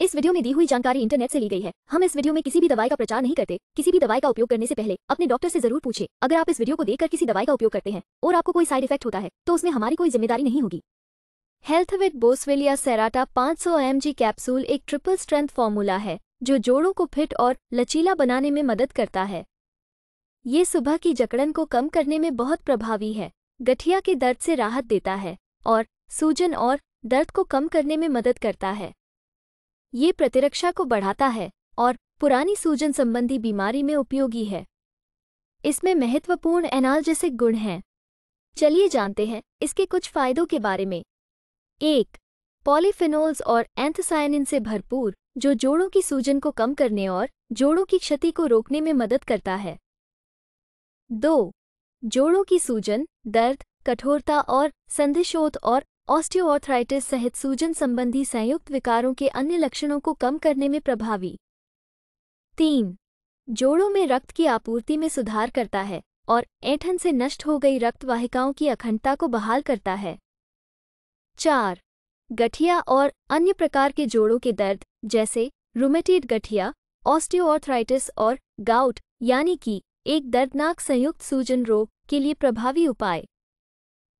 इस वीडियो में दी हुई जानकारी इंटरनेट से ली गई है हम इस वीडियो में किसी भी दवाई का प्रचार नहीं करते किसी भी दवाई का उपयोग करने से पहले अपने डॉक्टर से जरूर पूछे अगर आप इस वीडियो को देखकर किसी दवाई का उपयोग करते हैं और आपको कोई साइड इफेक्ट होता है तो उसमें हमारी कोई जिम्मेदारी नहीं होगी हेल्थ विद बोसवेलिया सेराटा पांच सौ कैप्सूल एक ट्रिपल स्ट्रेंथ फॉर्मूला है जो जोड़ों को फिट और लचीला बनाने में मदद करता है ये सुबह की जकड़न को कम करने में बहुत प्रभावी है गठिया के दर्द से राहत देता है और सूजन और दर्द को कम करने में मदद करता है ये प्रतिरक्षा को बढ़ाता है और पुरानी सूजन संबंधी बीमारी में उपयोगी है इसमें महत्वपूर्ण एनाल्जेसिक गुण हैं चलिए जानते हैं इसके कुछ फायदों के बारे में एक पॉलीफिनोल्स और एंथसाइनिन से भरपूर जो जोड़ों की सूजन को कम करने और जोड़ों की क्षति को रोकने में मदद करता है दो जोड़ों की सूजन दर्द कठोरता और संधिशोथ और ऑस्टियोआर्थराइटिस सहित सूजन संबंधी संयुक्त विकारों के अन्य लक्षणों को कम करने में प्रभावी तीन जोड़ों में रक्त की आपूर्ति में सुधार करता है और ऐठन से नष्ट हो गई रक्तवाहिकाओं की अखंडता को बहाल करता है चार गठिया और अन्य प्रकार के जोड़ों के दर्द जैसे रूमेटेड गठिया ऑस्टियोआर्थराइटिस और गाउट यानी कि एक दर्दनाक संयुक्त सूजन रोग के लिए प्रभावी उपाय